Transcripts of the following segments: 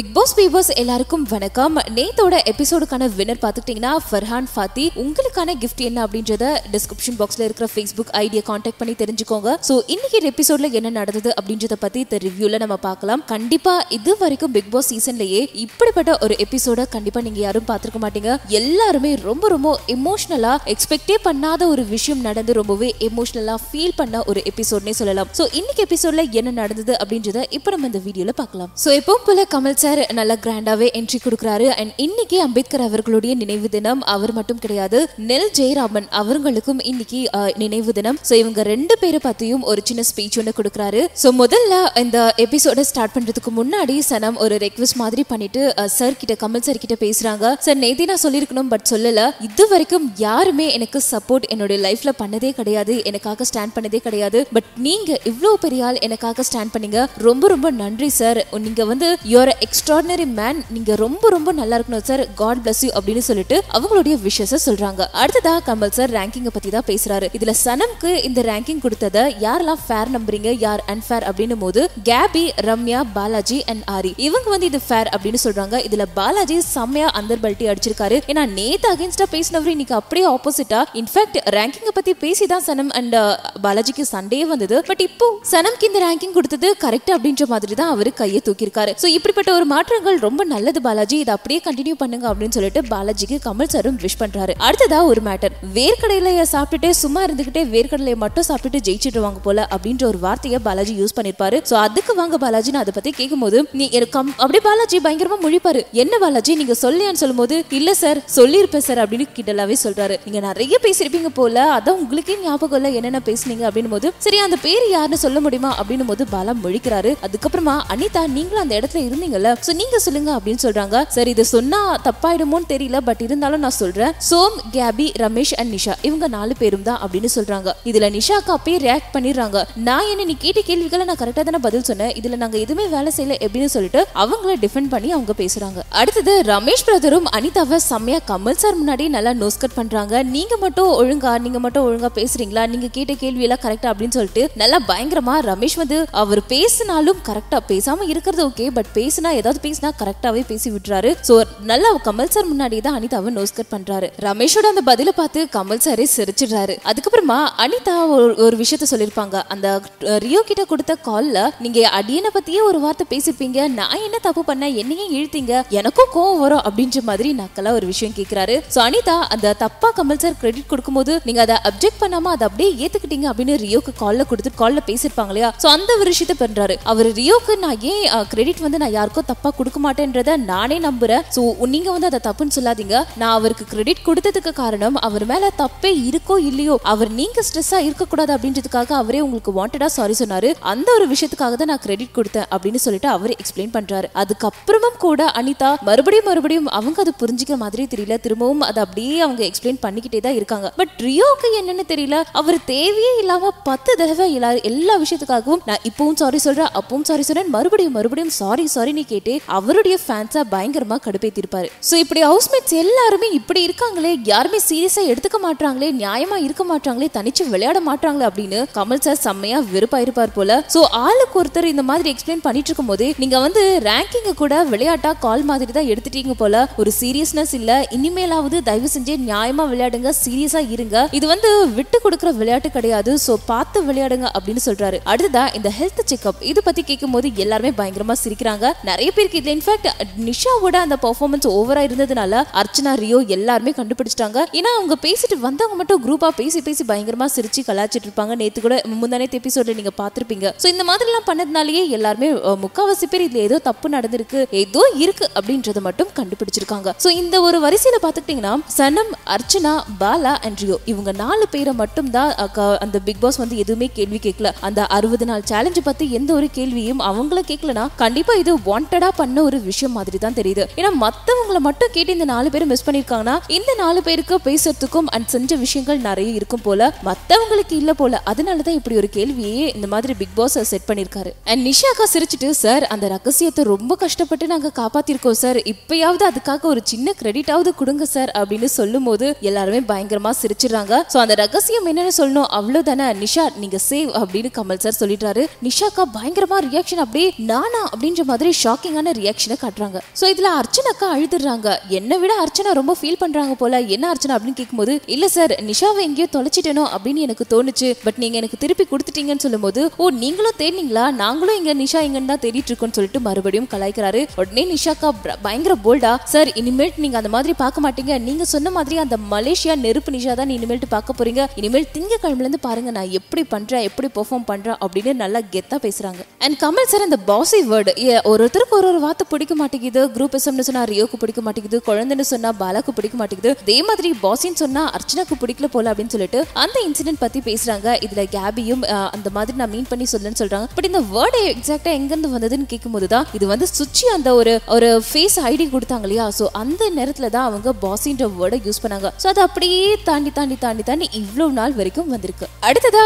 big pass viewers எல்லாருக்கும் வணக்கம் நேத்தோட எபிசோடுக்கான winner பார்த்துக்கிட்டிங்கன்னா ஃபர்ஹான் ஃபாத்தி உங்களுக்கான கிஃப்ட் என்ன அப்படின்றத டிஸ்கிரிப்ஷன் பாக்ஸில் இருக்கிற ஃபேஸ்புக் ஐடியா காண்டாக்ட் பண்ணி தெரிஞ்சுக்கோங்க ஸோ இன்னைக்கு எபிசோட்ல என்ன நடந்தது அப்படின்றத பற்றி இந்த ரிவ்யூவில் நம்ம பார்க்கலாம் கண்டிப்பாக இது வரைக்கும் பிக் பாஸ் சீசன்லயே இப்படிப்பட்ட ஒரு எபிசோட கண்டிப்பாக நீங்கள் யாரும் பார்த்துருக்க மாட்டீங்க எல்லாருமே ரொம்ப ரொம்ப எமோஷ்னலாக எக்ஸ்பெக்டே பண்ணாத ஒரு விஷயம் நடந்து ரொம்பவே எமோஷ்னலாக ஃபீல் பண்ண ஒரு எபிசோட்னே சொல்லலாம் ஸோ இன்னைக்கு எபிசோட்ல என்ன நடந்தது அப்படின்றத இப்போ நம்ம இந்த வீடியோவில் பார்க்கலாம் ஸோ எப்பவும் போல கமல் சார் சார் நல்லா கிராண்டாவே என்ட்ரி கொடுக்குறாரு அண்ட் இன்னைக்கு அம்பேத்கர் அவர்களுடைய நினைவு தினம் அவர் மட்டும் கிடையாது நெல் ஜெயராமன் அவர்களுக்கும் இன்னைக்கு நினைவு தினம் ஸோ இவங்க ரெண்டு பேரை பத்தியும் ஒரு சின்ன ஸ்பீச் ஒன்று கொடுக்குறாரு ஸோ முதல்ல இந்த எபிசோட ஸ்டார்ட் பண்றதுக்கு முன்னாடி சனம் ஒரு ரெக்வஸ்ட் மாதிரி பண்ணிட்டு சார் கிட்ட கமல் சார் கிட்ட பேசுறாங்க சார் நேதி நான் சொல்லியிருக்கணும் பட் சொல்லல இது வரைக்கும் யாருமே எனக்கு சப்போர்ட் என்னுடைய லைஃப்ல பண்ணதே கிடையாது எனக்காக ஸ்டாண்ட் பண்ணதே கிடையாது பட் நீங்க இவ்வளோ பெரிய ஆள் எனக்காக ஸ்டாண்ட் பண்ணீங்க ரொம்ப ரொம்ப நன்றி சார் நீங்க வந்து யோர எக்ஸ்ட்ராடினரி மேன் நீங்க ரொம்ப ரொம்ப நல்லா இருக்கணும் சார் காட் பிளஸ் யூ அப்படின்னு சொல்லிட்டு அவங்களுடைய விஷயச சொல்றாங்க அடுத்ததா கமல் சார் ரேங்கிங் பத்தி தான் பேசுறாரு இதுல சனம்க்கு இந்த ரேங்கிங் கொடுத்தத யாரெல்லாம் ஃபேர் நம்புறீங்க யார் அன்ஃபேர் அப்படின்னும் போது கேபி ரம்யா பாலாஜி அண்ட் ஆரி இவங்க வந்து இது ஃபேர் அப்படின்னு சொல்றாங்க இதுல பாலாஜி செம்மையா அந்தர் பல்ட்டி அடிச்சிருக்காரு ஏன்னா நேத்து அகேன்ஸ்டா பேசினவரு இன்னைக்கு அப்படியே ஆப்போசிட்டா இன்ஃபேக்ட் ரேங்கிங் பத்தி பேசிதான் சனம் அண்ட் uh, பாலாஜிக்கு சண்டே வந்தது பட் இப்போ சனம்க்கு இந்த ரேங்கிங் கொடுத்தது கரெக்ட் அப்படின்ற மாதிரி தான் அவர் கையை தூக்கியிருக்காரு ஸோ இப்படிப்பட்ட ஒரு மாற்றங்கள் ரொம்ப நல்லது பாலாஜி இதை அப்படியே கண்டினியூ பண்ணுங்க அப்படின்னு சொல்லிட்டு பாலாஜிக்கு கமல் சாரும் விஷ் பண்றாரு அடுத்ததா ஒரு மேட்டர் வேர்க்கடலையை சாப்பிட்டுட்டு சும்மா இருந்துகிட்டே வேர்க்கடலையை மட்டும் சாப்பிட்டுட்டு ஜெயிச்சிடுவாங்க போல அப்படின்ற ஒரு வார்த்தையை பாலாஜி யூஸ் பண்ணிருப்பாரு சோ அதுக்கு வாங்க பாலாஜி நான் அதை பத்தி கேட்கும்போது நீ கம் அப்படியே பாலாஜி பயங்கரமா முழிப்பாரு என்ன பாலாஜி நீங்க சொல்லியான்னு சொல்லும்போது இல்ல சார் சொல்லியிருப்பேன் சார் அப்படின்னு கிட்டலாவே சொல்றாரு நீங்க நிறைய பேசிருப்பீங்க போல அதான் உங்களுக்கே ஞாபகம் இல்ல என்னென்ன பேசுனீங்க அப்படின்னு போது சரி அந்த பேர் யாருன்னு சொல்ல முடியுமா அப்படின்னு போது பாலா முழிக்கிறாரு அதுக்கப்புறமா அனிதா நீங்களும் அந்த இடத்துல இருந்தீங்கல்ல தெரியல ஸோ சொல்லுங்க அப்படின்னு சொல்றாங்க சரி இது சொன்னால் தப்பாயிடுமோன்னு தெரியல பட் இருந்தாலும் நான் சொல்றேன் சோம் கேபி ரமேஷ் அண்ட் நிஷா இவங்க நாலு பேரும் தான் அப்படின்னு சொல்றாங்க இதுல நிஷாக்கு அப்பயே ரியாக்ட் பண்ணிடுறாங்க நான் என்ன நீ கேட்ட கேள்விகளை நான் கரெக்டா தானே பதில் சொன்னேன் இதுல நாங்க எதுவுமே வேலை செய்யல எப்படின்னு சொல்லிட்டு அவங்கள டிஃபெண்ட் பண்ணி அவங்க பேசுறாங்க அடுத்தது ரமேஷ் பிரதரும் அனிதாவை செம்மையா கமல் சார் முன்னாடி நல்லா நோஸ்கட் பண்றாங்க நீங்க மட்டும் ஒழுங்கா நீங்க மட்டும் ஒழுங்கா பேசுறீங்களா நீங்க கேட்ட கேள்வி எல்லாம் கரெக்டா அப்படின்னு சொல்லிட்டு நல்லா பயங்கரமா ரமேஷ் வந்து அவர் பேசினாலும் கரெக்டா பேசாம இருக்கிறது ஓகே பட் பேசினா ஏதாவது பேசினா கரெக்டாகவே பேசி விட்டுறாரு ஸோ நல்லா கமல் சார் முன்னாடி தான் அனிதாவை நோஸ்கட் பண்றாரு ரமேஷோட அந்த பதில பார்த்து கமல் சாரே சிரிச்சிடுறாரு அதுக்கப்புறமா அனிதா ஒரு ஒரு விஷயத்த சொல்லிருப்பாங்க அந்த ரியோ கிட்ட கொடுத்த கால்ல நீங்க அடியனை பத்தியே ஒரு வார்த்தை பேசிருப்பீங்க நான் என்ன தப்பு பண்ண என்னையே இழுத்தீங்க எனக்கும் கோவம் வரும் அப்படின்ற மாதிரி நக்கலா ஒரு விஷயம் கேட்கிறாரு ஸோ அனிதா அந்த தப்பா கமல் சார் கிரெடிட் கொடுக்கும்போது நீங்க அதை அப்ஜெக்ட் பண்ணாம அதை அப்படியே ஏத்துக்கிட்டீங்க அப்படின்னு ரியோக்கு கால்ல கொடுத்து கால்ல பேசிருப்பாங்க இல்லையா ஸோ அந்த ஒரு விஷயத்த பண்றாரு அவர் ரியோக்கு நான் ஏன் கிரெடிட் வந்து நான் யாருக்கோ தப்பா கொடுக்க மாட்டேன்றத நானே நம்புறேன் ஸோ நீங்க வந்து அதை தப்புன்னு சொல்லாதீங்க நான் அவருக்கு கிரெடிட் கொடுத்ததுக்கு காரணம் அவர் மேல தப்பே இருக்கோ இல்லையோ அவர் நீங்க ஸ்ட்ரெஸ்ஸா இருக்கக்கூடாது அப்படின்றதுக்காக அவரே உங்களுக்கு வாண்டடா சாரி சொன்னாரு அந்த ஒரு விஷயத்துக்காக தான் நான் கிரெடிட் கொடுத்தேன் அப்படின்னு சொல்லிட்டு அவரே எக்ஸ்பிளைன் பண்றாரு அதுக்கப்புறமும் கூட அனிதா மறுபடியும் மறுபடியும் அவங்க அதை புரிஞ்சுக்கிற மாதிரி தெரியல திரும்பவும் அதை அப்படியே அவங்க எக்ஸ்பிளைன் பண்ணிக்கிட்டே தான் இருக்காங்க பட் ரியோக்கு என்னன்னு தெரியல அவர் தேவையே இல்லாம பத்து தடவை எல்லா எல்லா விஷயத்துக்காகவும் நான் இப்பவும் சாரி சொல்றேன் அப்பவும் சாரி சொல்றேன் மறுபடியும் மறுபடியும் சாரி சாரி நீ கேட்டு அவருடைய ஃபேன்ஸா பயங்கரமா கடுப்பேத்திருப்பாரு ஸோ இப்படி ஹவுஸ்மேட்ஸ் எல்லாருமே இப்படி இருக்காங்களே யாருமே சீரியஸா எடுத்துக்க மாட்டாங்களே நியாயமா இருக்க மாட்டாங்களே தனிச்சு விளையாட மாட்டாங்களே அப்படின்னு கமல் சார் செம்மையா வெறுப்பாயிருப்பார் போல ஸோ ஆளுக்கு ஒருத்தர் இந்த மாதிரி எக்ஸ்பிளைன் பண்ணிட்டு இருக்கும் போது நீங்க வந்து ரேங்கிங்க கூட விளையாட்டா கால் மாதிரி தான் எடுத்துட்டீங்க போல ஒரு சீரியஸ்னஸ் இல்ல இனிமேலாவது தயவு செஞ்சு நியாயமா விளையாடுங்க சீரியஸா இருங்க இது வந்து விட்டு கொடுக்குற விளையாட்டு கிடையாது ஸோ பார்த்து விளையாடுங்க அப்படின்னு சொல்றாரு அடுத்ததா இந்த ஹெல்த் செக்அப் இது பத்தி கேட்கும் போது எல்லாருமே பயங்கரமா சிரிக்கிறாங்க நிறைய பேருக்கு இதுல இன்ஃபேக்ட் நிஷாவோட அந்த பர்ஃபார்மன்ஸ் ஓவரா இருந்ததுனால அர்ச்சனா ரியோ எல்லாருமே கண்டுபிடிச்சிட்டாங்க ஏன்னா அவங்க பேசிட்டு வந்தவங்க மட்டும் குரூப்பா பேசி பேசி பயங்கரமா சிரிச்சு கலாச்சிட்டு இருப்பாங்க நேத்து கூட முந்தானே எபிசோட்ல நீங்க பாத்திருப்பீங்க சோ இந்த மாதிரி எல்லாம் பண்ணதுனாலயே எல்லாருமே முக்காவாசி பேர் இதுல ஏதோ தப்பு நடந்திருக்கு ஏதோ இருக்கு அப்படின்றத மட்டும் கண்டுபிடிச்சிருக்காங்க சோ இந்த ஒரு வரிசையில பாத்துக்கிட்டீங்கன்னா சனம் அர்ச்சனா பாலா அண்ட் ரியோ இவங்க நாலு பேரை மட்டும் தான் அந்த பிக் பாஸ் வந்து எதுவுமே கேள்வி கேட்கல அந்த அறுபது நாள் சேலஞ்சு பத்தி எந்த ஒரு கேள்வியும் அவங்கள கேட்கலன்னா கண்டிப்பா இது வாண்டட் என்னடா பண்ண ஒரு விஷயம் மாதிரி தான் தெரியுது ஏன்னா மத்தவங்களை மட்டும் கேட்டு இந்த நாலு பேரும் மிஸ் பண்ணியிருக்காங்கன்னா இந்த நாலு பேருக்கு பேசுறதுக்கும் அண்ட் செஞ்ச விஷயங்கள் நிறைய இருக்கும் போல மற்றவங்களுக்கு இல்லை போல அதனால தான் இப்படி ஒரு கேள்வியே இந்த மாதிரி பிக் பாஸ் செட் பண்ணியிருக்காரு அண்ட் நிஷாக்கா சிரிச்சுட்டு சார் அந்த ரகசியத்தை ரொம்ப கஷ்டப்பட்டு நாங்கள் காப்பாத்திருக்கோம் சார் இப்பயாவது அதுக்காக ஒரு சின்ன கிரெடிட்டாவது கொடுங்க சார் அப்படின்னு சொல்லும் போது எல்லாருமே பயங்கரமா சிரிச்சிடுறாங்க ஸோ அந்த ரகசியம் என்னன்னு சொல்லணும் அவ்வளவுதானே நிஷா நீங்க சேவ் அப்படின்னு கமல் சார் சொல்லிட்டாரு நிஷாக்கா பயங்கரமா ரியாக்ஷன் அப்படியே நானா அப்படின்ற மாதிரி ஷாக் ஷாக்கிங்கான ரியாக்ஷனை காட்டுறாங்க ஸோ இதில் அர்ச்சனாக்கா அழுதுறாங்க என்னை விட அர்ச்சனா ரொம்ப ஃபீல் பண்ணுறாங்க போல என்ன அர்ச்சனா அப்படின்னு கேட்கும்போது இல்லை சார் நிஷாவை எங்கேயோ தொலைச்சிட்டேனோ அப்படின்னு எனக்கு தோணுச்சு பட் நீங்கள் எனக்கு திருப்பி கொடுத்துட்டீங்கன்னு சொல்லும்போது ஓ நீங்களும் தேடினீங்களா நாங்களும் இங்கே நிஷா எங்கன்னு தான் தேடிட்டு இருக்கோம்னு சொல்லிட்டு மறுபடியும் கலாய்க்கிறாரு உடனே நிஷாக்கா பயங்கர போல்டா சார் இனிமேல் நீங்க அந்த மாதிரி பார்க்க மாட்டீங்க நீங்க சொன்ன மாதிரி அந்த மலேசியா நெருப்பு நிஷா தான் இனிமேல் பார்க்க போறீங்க இனிமேல் திங்கக்கிழமைல இருந்து பாருங்க நான் எப்படி பண்றேன் எப்படி பெர்ஃபார்ம் பண்றேன் அப்படின்னு நல்லா கெத்தா பேசுறாங்க அண்ட் கமல் சார் அந்த பாசி வேர்டு ஒரு ஒருத்தர் எல்லாருக்கும் ஒரு ஒரு வார்த்தை பிடிக்க மாட்டேங்குது குரூப் எஸ்எம்னு சொன்னா ரியோக்கு பிடிக்க மாட்டேங்குது குழந்தைன்னு சொன்னா பாலாக்கு பிடிக்க மாட்டேங்குது அதே மாதிரி பாசின்னு சொன்னா அர்ச்சனாக்கு பிடிக்கல போல அப்படின்னு சொல்லிட்டு அந்த இன்சிடென்ட் பத்தி பேசுறாங்க இதுல கேபியும் அந்த மாதிரி நான் மீன் பண்ணி சொல்லுன்னு சொல்றாங்க பட் இந்த வேர்டு எக்ஸாக்டா எங்க இருந்து வந்ததுன்னு கேட்கும்போது தான் இது வந்து சுச்சி அந்த ஒரு ஒரு ஃபேஸ் ஐடி கொடுத்தாங்க இல்லையா ஸோ அந்த நேரத்துல தான் அவங்க பாசின்ற வேர்டை யூஸ் பண்ணாங்க ஸோ அது அப்படியே தாண்டி தாண்டி தாண்டி தாண்டி இவ்வளவு நாள் வரைக்கும் வந்திருக்கு அடுத்ததா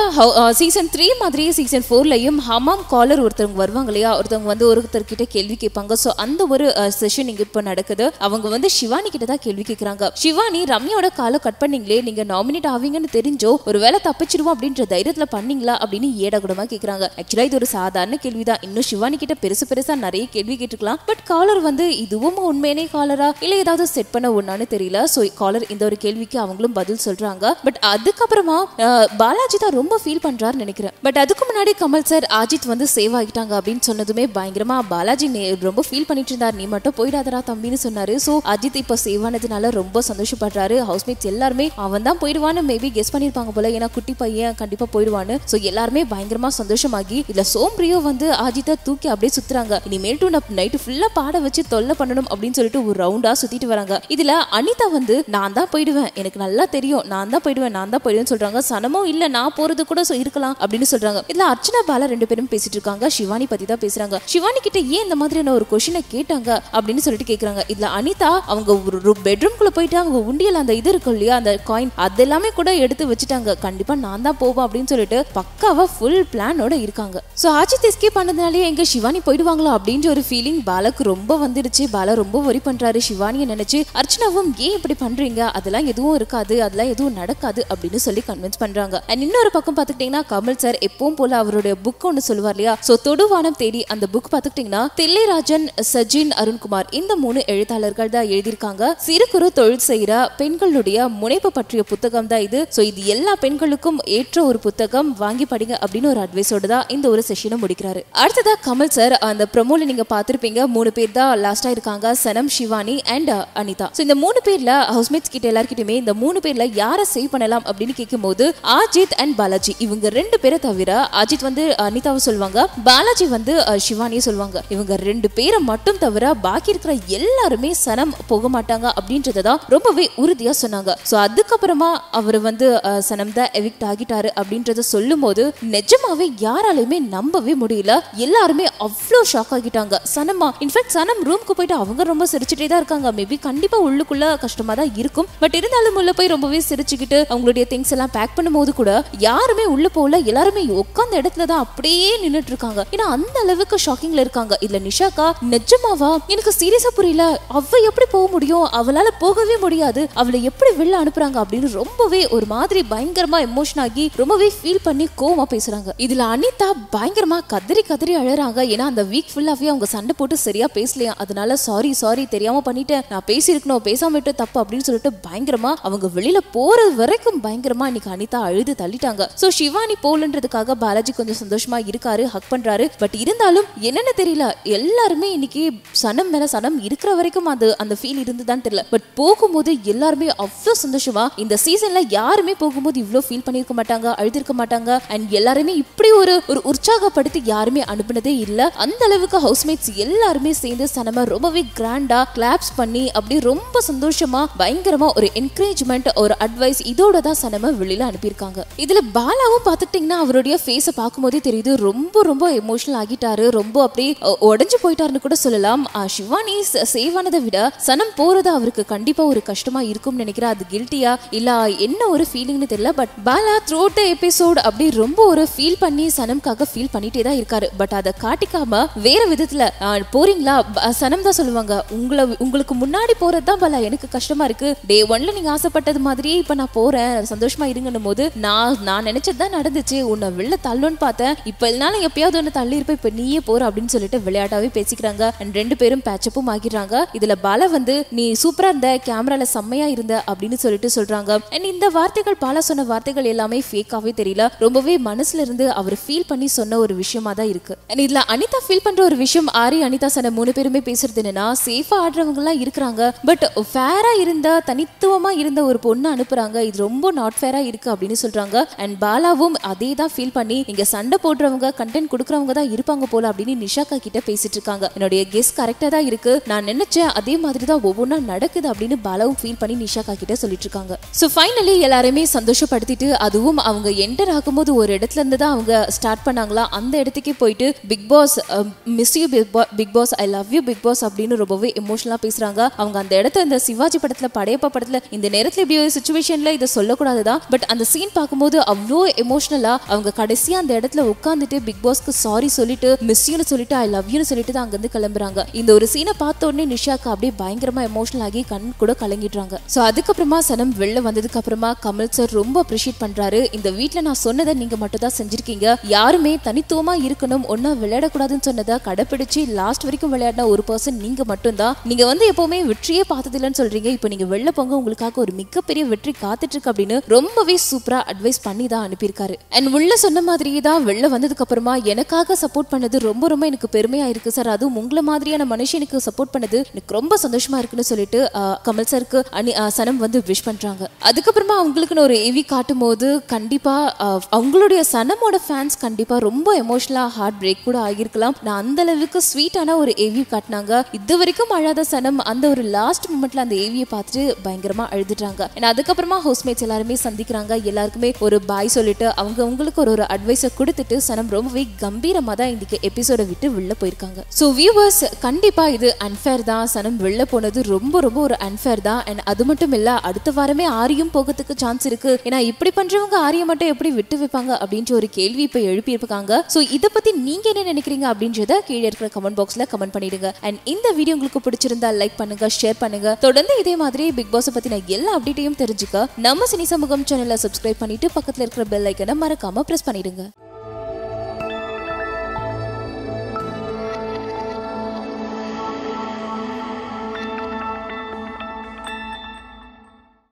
சீசன் த்ரீ மாதிரியே சீசன் ஃபோர்லயும் ஹமாம் காலர் ஒருத்தவங்க வருவாங்க இல்லையா ஒருத்தவங்க வந்து ஒருத்தர் கிட்ட கேள்வி கேள்வி கேட்பாங்க ஸோ அந்த ஒரு செஷன் uh, இங்கே இப்போ நடக்குது அவங்க வந்து சிவானி கிட்ட தான் கேள்வி கேட்குறாங்க சிவானி ரம்யாவோட காலை கட் பண்ணீங்களே நீங்கள் நாமினேட் ஆவீங்கன்னு தெரிஞ்சோ ஒரு வேலை தப்பிச்சிடுவோம் அப்படின்ற தைரியத்தில் பண்ணீங்களா அப்படின்னு ஏடாகுடமாக கேட்குறாங்க ஆக்சுவலாக இது ஒரு சாதாரண கேள்வி தான் இன்னும் சிவானி கிட்ட பெருசு பெருசாக நிறைய கேள்வி கேட்டுக்கலாம் பட் காலர் வந்து இதுவும் உண்மையினே காலரா இல்லை ஏதாவது செட் பண்ண ஒன்னான்னு தெரியல ஸோ காலர் இந்த ஒரு கேள்விக்கு அவங்களும் பதில் சொல்கிறாங்க பட் அதுக்கப்புறமா uh, பாலாஜி தான் ரொம்ப ஃபீல் பண்ணுறாருன்னு நினைக்கிறேன் பட் அதுக்கு முன்னாடி கமல் சார் அஜித் வந்து சேவ் ஆகிட்டாங்க அப்படின்னு சொன்னதுமே பயங்கரமாக பாலாஜி ரொம்ப ஃபீல் பண்ணிட்டு இருந்தார் நீ மட்டும் போயிடாதரா தம்பின்னு சொன்னாரு சோ அஜித் இப்ப சேவானதுனால ரொம்ப சந்தோஷப்படுறாரு ஹவுஸ்மேட்ஸ் எல்லாருமே அவன் தான் போயிடுவான்னு மேபி கெஸ் பண்ணிருப்பாங்க போல ஏன்னா குட்டி பையன் கண்டிப்பா போயிடுவான்னு சோ எல்லாருமே பயங்கரமா சந்தோஷமாகி இதுல சோம்ரியோ வந்து அஜித்தா தூக்கி அப்படியே சுத்துறாங்க மேல் டூ நைட்டு ஃபுல்லா பாட வச்சு தொல்லை பண்ணணும் அப்படின்னு சொல்லிட்டு ஒரு ரவுண்டா சுத்திட்டு வராங்க இதுல அனிதா வந்து நான் தான் போயிடுவேன் எனக்கு நல்லா தெரியும் நான் தான் போயிடுவேன் நான் தான் போயிடுவேன் சொல்றாங்க சனமும் இல்ல நான் போறது கூட இருக்கலாம் அப்படின்னு சொல்றாங்க இதுல அர்ச்சனா பாலா ரெண்டு பேரும் பேசிட்டு இருக்காங்க சிவானி பத்தி தான் பேசுறாங்க சிவானி கிட்ட ஏன் இந்த மாதிரி மாதிரியான ஒரு கொஷினை கேட்டாங்க அப்படின்னு சொல்லிட்டு கேட்குறாங்க இதுல அனிதா அவங்க ஒரு பெட்ரூம்குள்ளே போயிட்டு அவங்க உண்டியல் அந்த இது இருக்கும் இல்லையா அந்த காயின் அது எல்லாமே கூட எடுத்து வச்சுட்டாங்க கண்டிப்பா நான் தான் போவேன் அப்படின்னு சொல்லிட்டு பக்காவா ஃபுல் பிளானோட இருக்காங்க ஸோ ஆச்சித் எஸ்கேப் பண்ணதுனாலே எங்கள் சிவானி போயிடுவாங்களா அப்படின்ற ஒரு ஃபீலிங் பாலாக்கு ரொம்ப வந்துடுச்சு பாலா ரொம்ப ஒரி பண்றாரு சிவானியை நினைச்சு அர்ச்சனாவும் ஏன் இப்படி பண்றீங்க அதெல்லாம் எதுவும் இருக்காது அதெல்லாம் எதுவும் நடக்காது அப்படின்னு சொல்லி கன்வின்ஸ் பண்றாங்க அண்ட் இன்னொரு பக்கம் பாத்துக்கிட்டீங்கன்னா கமல் சார் எப்பவும் போல அவருடைய புக் ஒன்னு சொல்லுவார் இல்லையா சோ தொடுவானம் தேடி அந்த புக் பாத்துக்கிட்டீங்கன்னா தெல்லை இளையராஜன் சஜின் அருண்குமார் இந்த மூணு எழுத்தாளர்கள் தான் எழுதியிருக்காங்க சிறு குறு தொழில் செய்கிற பெண்களுடைய முனைப்பு பற்றிய புத்தகம் தான் இது ஸோ இது எல்லா பெண்களுக்கும் ஏற்ற ஒரு புத்தகம் வாங்கி படிங்க அப்படின்னு ஒரு அட்வைஸோடு தான் இந்த ஒரு செஷனை முடிக்கிறாரு அடுத்ததா கமல் சார் அந்த ப்ரமோல நீங்க பார்த்துருப்பீங்க மூணு பேர் தான் லாஸ்டா இருக்காங்க சனம் சிவானி அண்ட் அனிதா ஸோ இந்த மூணு பேர்ல ஹவுஸ்மேட்ஸ் கிட்ட எல்லாருக்கிட்டயுமே இந்த மூணு பேர்ல யாரை சேவ் பண்ணலாம் அப்படின்னு கேட்கும்போது அஜித் அண்ட் பாலாஜி இவங்க ரெண்டு பேரை தவிர அஜித் வந்து அனிதாவை சொல்லுவாங்க பாலாஜி வந்து சிவானியும் சொல்லுவாங்க இவங்க ரெண்டு பேரை மட்டும் தவிர பாக்கி இருக்கிற எல்லாருமே சனம் போக மாட்டாங்க அப்படின்றத தான் ரொம்பவே உறுதியா சொன்னாங்க ஸோ அதுக்கப்புறமா அவர் வந்து சனம் தான் எவிக்ட் ஆகிட்டாரு அப்படின்றத சொல்லும் போது நிஜமாவே யாராலையுமே நம்பவே முடியல எல்லாருமே அவ்வளோ ஷாக் ஆகிட்டாங்க சனமா இன்ஃபேக்ட் சனம் ரூம்க்கு போயிட்டு அவங்க ரொம்ப சிரிச்சுட்டே தான் இருக்காங்க மேபி கண்டிப்பா உள்ளுக்குள்ள கஷ்டமா தான் இருக்கும் பட் இருந்தாலும் உள்ள போய் ரொம்பவே சிரிச்சுக்கிட்டு அவங்களுடைய திங்ஸ் எல்லாம் பேக் பண்ணும்போது கூட யாருமே உள்ள போகல எல்லாருமே உட்காந்த இடத்துல தான் அப்படியே நின்றுட்டு இருக்காங்க ஏன்னா அந்த அளவுக்கு ஷாக்கிங்ல இருக்காங்க இதுல நிஷா நிஷாக்கா நிஜமாவா எனக்கு சீரியஸா புரியல அவ எப்படி போக முடியும் அவளால போகவே முடியாது அவளை எப்படி வெளில அனுப்புறாங்க அப்படின்னு ரொம்பவே ஒரு மாதிரி பயங்கரமா எமோஷன் ஆகி ரொம்பவே ஃபீல் பண்ணி கோவமா பேசுறாங்க இதுல அனிதா பயங்கரமா கதறி கதறி அழறாங்க ஏன்னா அந்த வீக் ஃபுல்லாவே அவங்க சண்டை போட்டு சரியா பேசலையா அதனால சாரி சாரி தெரியாம பண்ணிட்டேன் நான் பேசியிருக்கணும் பேசாம விட்டு தப்பு அப்படின்னு சொல்லிட்டு பயங்கரமா அவங்க வெளியில போறது வரைக்கும் பயங்கரமா இன்னைக்கு அனிதா அழுது தள்ளிட்டாங்க சோ சிவானி போலன்றதுக்காக பாலாஜி கொஞ்சம் சந்தோஷமா இருக்காரு ஹக் பண்றாரு பட் இருந்தாலும் என்னென்ன தெரியல எல்லாருமே இன்னைக்கு சனம் மேல சனம் இருக்கிற வரைக்கும் அது அந்த ஃபீல் இருந்துதான் தெரியல பட் போகும்போது எல்லாருமே அவ்வளோ சந்தோஷமா இந்த சீசன்ல யாருமே போகும்போது இவ்வளோ ஃபீல் பண்ணிருக்க மாட்டாங்க அழுதிருக்க மாட்டாங்க அண்ட் எல்லாருமே இப்படி ஒரு ஒரு உற்சாகப்படுத்தி யாருமே அனுப்பினதே இல்லை அந்த அளவுக்கு ஹவுஸ்மேட்ஸ் எல்லாருமே சேர்ந்து சனம ரொம்பவே கிராண்டா கிளாப்ஸ் பண்ணி அப்படி ரொம்ப சந்தோஷமா பயங்கரமா ஒரு என்கரேஜ்மெண்ட் ஒரு அட்வைஸ் இதோட தான் சனம வெளியில அனுப்பியிருக்காங்க இதுல பாலாவும் பாத்துட்டீங்கன்னா அவருடைய ஃபேஸை பார்க்கும்போதே தெரியுது ரொம்ப ரொம்ப எமோஷனல் ஆகிட்டாரு ரொம்ப அப்படியே உடஞ்சு பிரிஞ்சு போயிட்டாருன்னு கூட சொல்லலாம் சிவானி சேவ் விட சனம் போறது அவருக்கு கண்டிப்பா ஒரு கஷ்டமா இருக்கும்னு நினைக்கிறேன் அது கில்ட்டியா இல்ல என்ன ஒரு ஃபீலிங்னு தெரியல but Bala throughout episode அப்படி ரொம்ப ஒரு ஃபீல் பண்ணி சனம்காக ஃபீல் பண்ணிட்டே தான் இருக்காரு பட் அதை காட்டிக்காம வேற விதத்துல போறீங்களா சனம் தான் சொல்லுவாங்க உங்களை உங்களுக்கு முன்னாடி போறது தான் பாலா எனக்கு கஷ்டமா இருக்கு டே ஒன்ல நீங்க ஆசைப்பட்டது மாதிரியே இப்ப நான் போறேன் சந்தோஷமா இருங்கன்னும் போது நான் நான் நினைச்சதுதான் நடந்துச்சு உன்னை வெளில தள்ளணும்னு பார்த்தேன் இப்ப இதனால எப்பயாவது ஒன்னு தள்ளி இருப்ப இப்ப நீயே போற அப்படின்னு சொல்லிட்டு விளையாட்டாவே ஓப்பனாகவே பேசிக்கிறாங்க அண்ட் ரெண்டு பேரும் பேச்சப்பும் ஆகிடுறாங்க இதுல பாலா வந்து நீ சூப்பரா இருந்த கேமரால செம்மையா இருந்த அப்படின்னு சொல்லிட்டு சொல்றாங்க அண்ட் இந்த வார்த்தைகள் பால சொன்ன வார்த்தைகள் எல்லாமே ஃபேக்காவே தெரியல ரொம்பவே மனசுல இருந்து அவர் ஃபீல் பண்ணி சொன்ன ஒரு விஷயமா தான் இருக்கு அண்ட் இதுல அனிதா ஃபீல் பண்ற ஒரு விஷயம் ஆரி அனிதா சொன்ன மூணு பேருமே பேசுறது என்னன்னா சேஃபா ஆடுறவங்க எல்லாம் இருக்கிறாங்க பட் ஃபேரா இருந்த தனித்துவமா இருந்த ஒரு பொண்ணு அனுப்புறாங்க இது ரொம்ப நாட் ஃபேரா இருக்கு அப்படின்னு சொல்றாங்க அண்ட் பாலாவும் அதே தான் ஃபீல் பண்ணி இங்க சண்டை போடுறவங்க கண்டென்ட் கொடுக்குறவங்க தான் இருப்பாங்க போல அப்படின்னு நிஷாக்கா கிட்ட பேசிட்டு பேசிட்டு இருக்காங்க என்னுடைய கெஸ் கரெக்டா தான் இருக்கு நான் நினைச்சேன் அதே மாதிரி தான் ஒவ்வொன்றா நடக்குது அப்படின்னு பலவும் ஃபீல் பண்ணி நிஷாக்கா கிட்ட சொல்லிட்டு இருக்காங்க ஸோ ஃபைனலி எல்லாருமே சந்தோஷப்படுத்திட்டு அதுவும் அவங்க என்டர் ஆகும்போது ஒரு இடத்துல இருந்து தான் அவங்க ஸ்டார்ட் பண்ணாங்களா அந்த இடத்துக்கே போயிட்டு Bigg Boss miss you Bigg Boss I love you Bigg Boss அப்படின்னு ரொம்பவே எமோஷனலா பேசுறாங்க அவங்க அந்த இடத்த இந்த சிவாஜி படத்துல படையப்பா படத்துல இந்த நேரத்துல இப்படி ஒரு சுச்சுவேஷன்ல இதை சொல்லக்கூடாதுதான் பட் அந்த சீன் பார்க்கும்போது அவ்வளோ எமோஷனலா அவங்க கடைசியா அந்த இடத்துல உட்காந்துட்டு பிக் பாஸ்க்கு சாரி சொல்லிட்டு மிஸ் யூன்னு சொல்லிட்டு ஐ லவ் யூன்னு சொல்லிட்டு போயிட்டு தான் அங்கேருந்து கிளம்புறாங்க இந்த ஒரு சீனை பார்த்த உடனே நிஷாக்கு அப்படியே பயங்கரமா எமோஷனல் ஆகி கண் கூட கலங்கிடுறாங்க ஸோ அதுக்கப்புறமா சனம் வெளில வந்ததுக்கு அப்புறமா கமல் சார் ரொம்ப அப்ரிஷியேட் பண்றாரு இந்த வீட்டில் நான் சொன்னதை நீங்க மட்டும் தான் செஞ்சிருக்கீங்க யாருமே தனித்துவமா இருக்கணும் ஒன்னா விளையாடக்கூடாதுன்னு சொன்னதை கடைபிடிச்சு லாஸ்ட் வரைக்கும் விளையாடின ஒரு பர்சன் நீங்க மட்டும்தான் நீங்க வந்து எப்பவுமே வெற்றியே பார்த்ததில்லன்னு சொல்றீங்க இப்ப நீங்க வெளில போங்க உங்களுக்காக ஒரு மிகப்பெரிய வெற்றி காத்துட்டு இருக்கு அப்படின்னு ரொம்பவே சூப்பரா அட்வைஸ் பண்ணி தான் அனுப்பியிருக்காரு அண்ட் உள்ள சொன்ன மாதிரியே தான் வெளில வந்ததுக்கு அப்புறமா எனக்காக சப்போர்ட் பண்ணது ரொம்ப ரொம்ப எனக்கு பெருமையா இருக்கு சார் அதுவும் உங்களை மாதிரியான மனுஷனுக்கு சப்போர்ட் பண்ணது எனக்கு ரொம்ப சந்தோஷமா இருக்குன்னு சொல்லிட்டு கமல் சாருக்கு அணி சனம் வந்து விஷ் பண்றாங்க அதுக்கப்புறமா அவங்களுக்குன்னு ஒரு ஏவி காட்டும் போது கண்டிப்பா அவங்களுடைய சனமோட ஃபேன்ஸ் கண்டிப்பா ரொம்ப எமோஷனலா ஹார்ட் பிரேக் கூட ஆகியிருக்கலாம் நான் அந்த அளவுக்கு ஸ்வீட்டான ஒரு ஏவி காட்டினாங்க இது வரைக்கும் அழாத சனம் அந்த ஒரு லாஸ்ட் மூமெண்ட்ல அந்த ஏவியை பார்த்துட்டு பயங்கரமா அழுதுட்டாங்க ஏன்னா அதுக்கப்புறமா ஹவுஸ்மேட்ஸ் எல்லாருமே சந்திக்கிறாங்க எல்லாருக்குமே ஒரு பாய் சொல்லிட்டு அவங்க அவங்களுக்கு ஒரு ஒரு அட்வைஸை கொடுத்துட்டு சனம் ரொம்பவே கம்பீரமாக தான் இன்னைக்கு எபிசோடை விட்டு வெளில போயிருக்காங்க ஸோ வியூவர்ஸ் கண்டிப்பாக இது அன்ஃபேர் தான் சனம் வெளில போனது ரொம்ப ரொம்ப ஒரு அன்ஃபேர் தான் அண்ட் அது மட்டும் இல்லை அடுத்த வாரமே ஆரியும் போகிறதுக்கு சான்ஸ் இருக்கு ஏன்னா இப்படி பண்ணுறவங்க ஆரியை மட்டும் எப்படி விட்டு வைப்பாங்க அப்படின்ற ஒரு கேள்வி இப்போ எழுப்பியிருப்பாங்க ஸோ இதை பற்றி நீங்கள் என்ன நினைக்கிறீங்க அப்படின்றத கீழே இருக்கிற கமெண்ட் பாக்ஸில் கமெண்ட் பண்ணிடுங்க அண்ட் இந்த வீடியோ உங்களுக்கு பிடிச்சிருந்தா லைக் பண்ணுங்க ஷேர் பண்ணுங்க தொடர்ந்து இதே மாதிரி பிக் பாஸ் பத்தின எல்லா அப்டேட்டையும் தெரிஞ்சுக்க நம்ம சினி சமூகம் சேனலை சப்ஸ்கிரைப் பண்ணிட்டு பக்கத்தில் இருக்கிற பெல் ஐக்கனை மறக்காம ப்ரெஸ் பண்ணிடுங்க